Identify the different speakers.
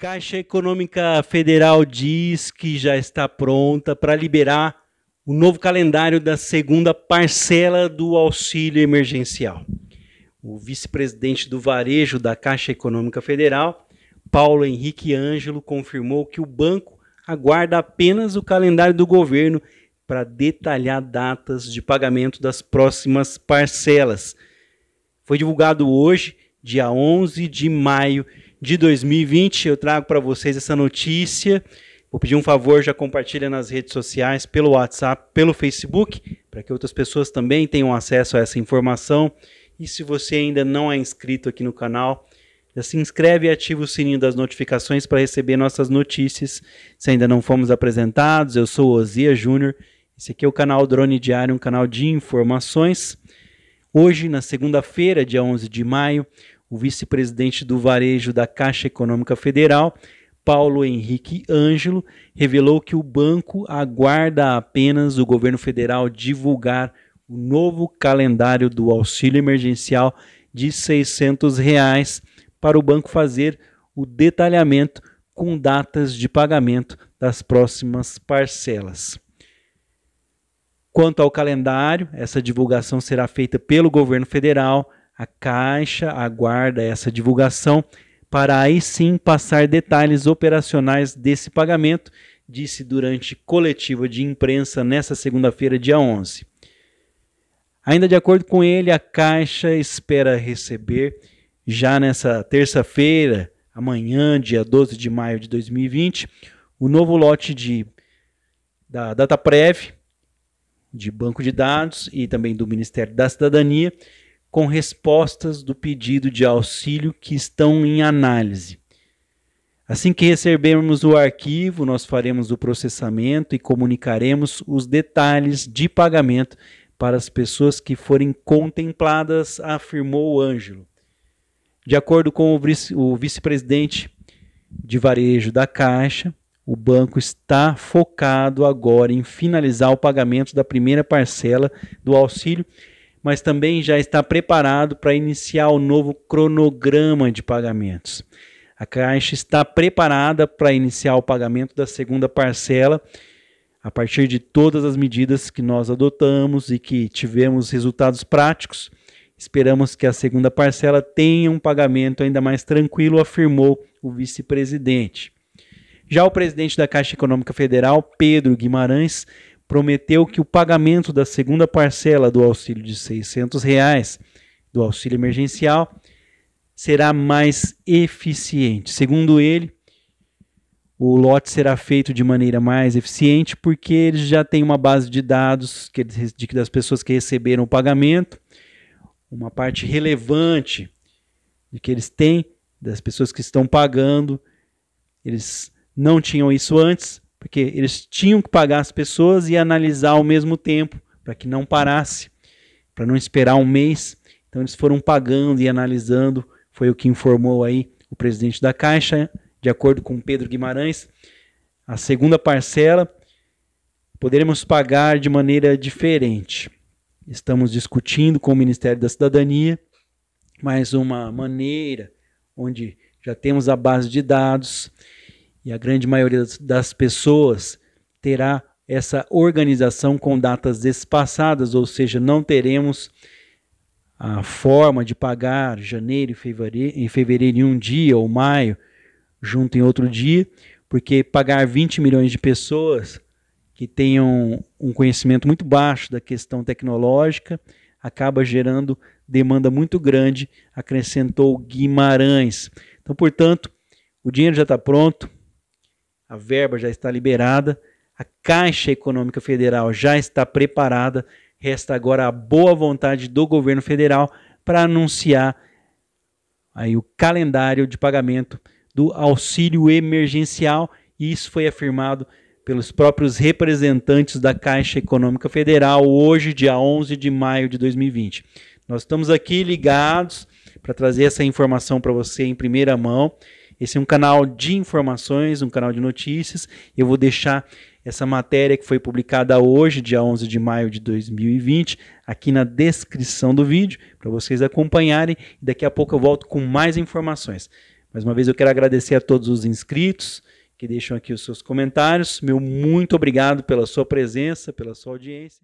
Speaker 1: Caixa Econômica Federal diz que já está pronta para liberar o novo calendário da segunda parcela do auxílio emergencial. O vice-presidente do varejo da Caixa Econômica Federal, Paulo Henrique Ângelo, confirmou que o banco aguarda apenas o calendário do governo para detalhar datas de pagamento das próximas parcelas. Foi divulgado hoje dia 11 de maio de 2020. Eu trago para vocês essa notícia. Vou pedir um favor, já compartilha nas redes sociais, pelo WhatsApp, pelo Facebook, para que outras pessoas também tenham acesso a essa informação. E se você ainda não é inscrito aqui no canal, já se inscreve e ativa o sininho das notificações para receber nossas notícias. Se ainda não fomos apresentados, eu sou Ozia Júnior. Esse aqui é o canal Drone Diário, um canal de informações. Hoje, na segunda-feira, dia 11 de maio, o vice-presidente do varejo da Caixa Econômica Federal, Paulo Henrique Ângelo, revelou que o banco aguarda apenas o governo federal divulgar o novo calendário do auxílio emergencial de R$ 600 reais para o banco fazer o detalhamento com datas de pagamento das próximas parcelas. Quanto ao calendário, essa divulgação será feita pelo governo federal. A Caixa aguarda essa divulgação para aí sim passar detalhes operacionais desse pagamento, disse durante coletiva de imprensa nesta segunda-feira, dia 11. Ainda de acordo com ele, a Caixa espera receber já nessa terça-feira, amanhã, dia 12 de maio de 2020, o novo lote de da Dataprev de banco de dados e também do Ministério da Cidadania com respostas do pedido de auxílio que estão em análise. Assim que recebermos o arquivo, nós faremos o processamento e comunicaremos os detalhes de pagamento para as pessoas que forem contempladas, afirmou Ângelo. De acordo com o vice-presidente de varejo da Caixa, o banco está focado agora em finalizar o pagamento da primeira parcela do auxílio, mas também já está preparado para iniciar o novo cronograma de pagamentos. A Caixa está preparada para iniciar o pagamento da segunda parcela a partir de todas as medidas que nós adotamos e que tivemos resultados práticos. Esperamos que a segunda parcela tenha um pagamento ainda mais tranquilo, afirmou o vice-presidente. Já o presidente da Caixa Econômica Federal, Pedro Guimarães, prometeu que o pagamento da segunda parcela do auxílio de R$ reais, do auxílio emergencial será mais eficiente. Segundo ele, o lote será feito de maneira mais eficiente porque eles já têm uma base de dados que, de, das pessoas que receberam o pagamento, uma parte relevante de que eles têm das pessoas que estão pagando, eles não tinham isso antes, porque eles tinham que pagar as pessoas e analisar ao mesmo tempo, para que não parasse, para não esperar um mês. Então eles foram pagando e analisando, foi o que informou aí o presidente da Caixa, de acordo com Pedro Guimarães. A segunda parcela poderemos pagar de maneira diferente. Estamos discutindo com o Ministério da Cidadania mais uma maneira onde já temos a base de dados e a grande maioria das pessoas terá essa organização com datas espaçadas, ou seja, não teremos a forma de pagar janeiro e fevereiro, em fevereiro em um dia ou maio junto em outro dia, porque pagar 20 milhões de pessoas que tenham um conhecimento muito baixo da questão tecnológica acaba gerando demanda muito grande, acrescentou Guimarães. Então, portanto, o dinheiro já está pronto, a verba já está liberada, a Caixa Econômica Federal já está preparada, resta agora a boa vontade do governo federal para anunciar aí o calendário de pagamento do auxílio emergencial, e isso foi afirmado pelos próprios representantes da Caixa Econômica Federal hoje, dia 11 de maio de 2020. Nós estamos aqui ligados para trazer essa informação para você em primeira mão. Esse é um canal de informações, um canal de notícias. Eu vou deixar essa matéria que foi publicada hoje, dia 11 de maio de 2020, aqui na descrição do vídeo, para vocês acompanharem. Daqui a pouco eu volto com mais informações. Mais uma vez eu quero agradecer a todos os inscritos que deixam aqui os seus comentários. Meu muito obrigado pela sua presença, pela sua audiência.